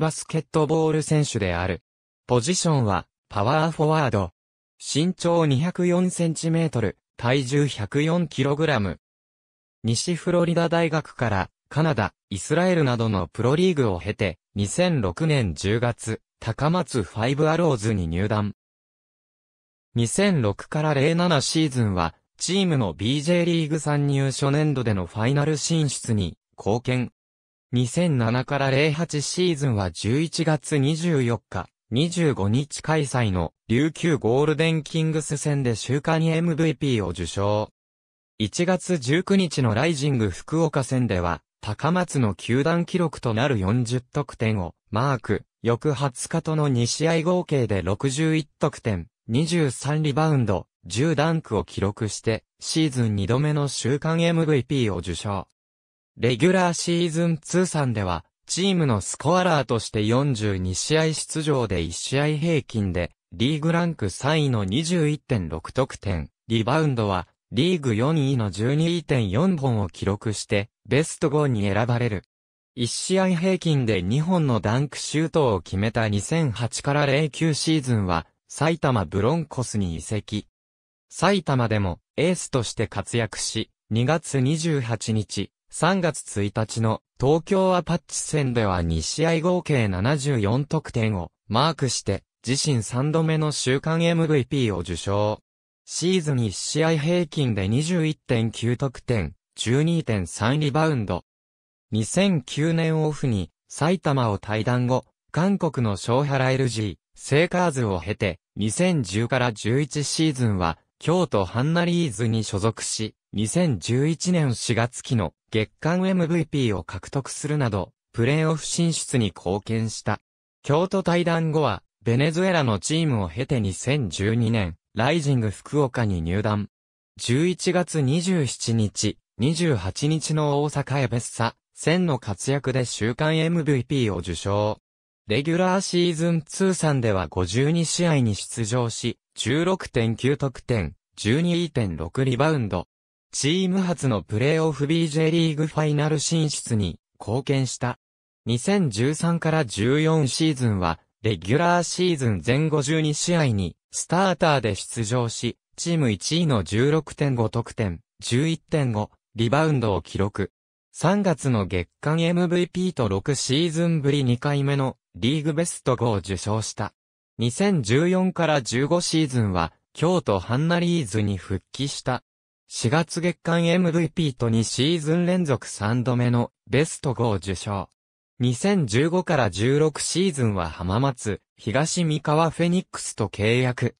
バスケットボール選手である。ポジションは、パワーフォワード。身長2 0 4トル、体重1 0 4ラム。西フロリダ大学から、カナダ、イスラエルなどのプロリーグを経て、2006年10月、高松ファイブアローズに入団。2006から07シーズンは、チームの BJ リーグ参入初年度でのファイナル進出に貢献。2007から08シーズンは11月24日、25日開催の琉球ゴールデンキングス戦で週間に MVP を受賞。1月19日のライジング福岡戦では、高松の球団記録となる40得点をマーク、翌20日との2試合合計で61得点、23リバウンド、10ダンクを記録して、シーズン2度目の週間 MVP を受賞。レギュラーシーズン通算では、チームのスコアラーとして42試合出場で1試合平均で、リーグランク3位の21.6得点、リバウンドは、リーグ4位の12.4本を記録して、ベスト5に選ばれる。1試合平均で2本のダンクシュートを決めた2008から09シーズンは、埼玉ブロンコスに移籍。埼玉でもエースとして活躍し、2月28日、3月1日の東京アパッチ戦では2試合合計74得点をマークして自身3度目の週間 MVP を受賞。シーズン1試合平均で21.9得点、12.3リバウンド。2009年オフに埼玉を退団後、韓国のショーハラ LG、セーカーズを経て、2010から11シーズンは京都ハンナリーズに所属し、2011年4月期の月間 MVP を獲得するなど、プレーオフ進出に貢献した。京都対談後は、ベネズエラのチームを経て2012年、ライジング福岡に入団。11月27日、28日の大阪エベッサ、1000の活躍で週間 MVP を受賞。レギュラーシーズン通算では52試合に出場し、16.9得点、12.6リバウンド。チーム初のプレーオフ BJ リーグファイナル進出に貢献した。2013から14シーズンは、レギュラーシーズン全52試合に、スターターで出場し、チーム1位の16.5得点、11.5リバウンドを記録。3月の月間 MVP と6シーズンぶり2回目のリーグベスト5を受賞した。2014から15シーズンは、京都ハンナリーズに復帰した。4月月間 MVP と2シーズン連続3度目のベスト5を受賞。2015から16シーズンは浜松、東三河フェニックスと契約。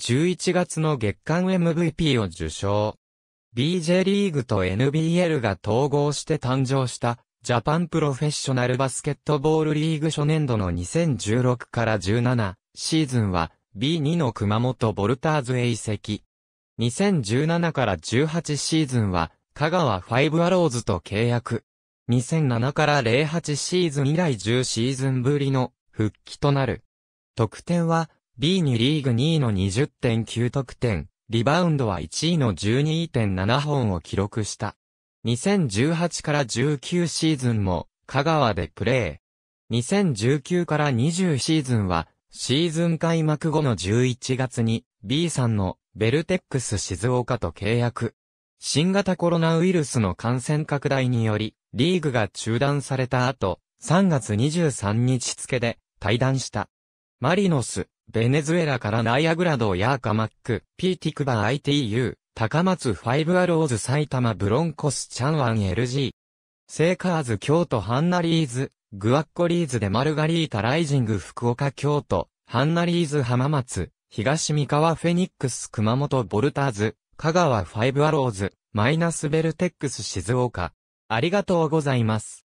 11月の月間 MVP を受賞。BJ リーグと NBL が統合して誕生したジャパンプロフェッショナルバスケットボールリーグ初年度の2016から17シーズンは B2 の熊本ボルターズへ移籍。2017から18シーズンは香川ファイブアローズと契約。2007から08シーズン以来10シーズンぶりの復帰となる。得点は B2 リーグ2位の20.9得点、リバウンドは1位の12.7本を記録した。2018から19シーズンも香川でプレー。2019から20シーズンはシーズン開幕後の11月に B さんのベルテックス静岡と契約。新型コロナウイルスの感染拡大によりリーグが中断された後、3月23日付で対談した。マリノス、ベネズエラからナイアグラド・ヤーカマック、ピーティクバ ITU、高松ファイブアローズ埼玉ブロンコスチャンワン LG。セーカーズ京都ハンナリーズ、グアッコリーズでマルガリータライジング福岡京都、ハンナリーズ浜松、東三河フェニックス熊本ボルターズ、香川ファイブアローズ、マイナスベルテックス静岡。ありがとうございます。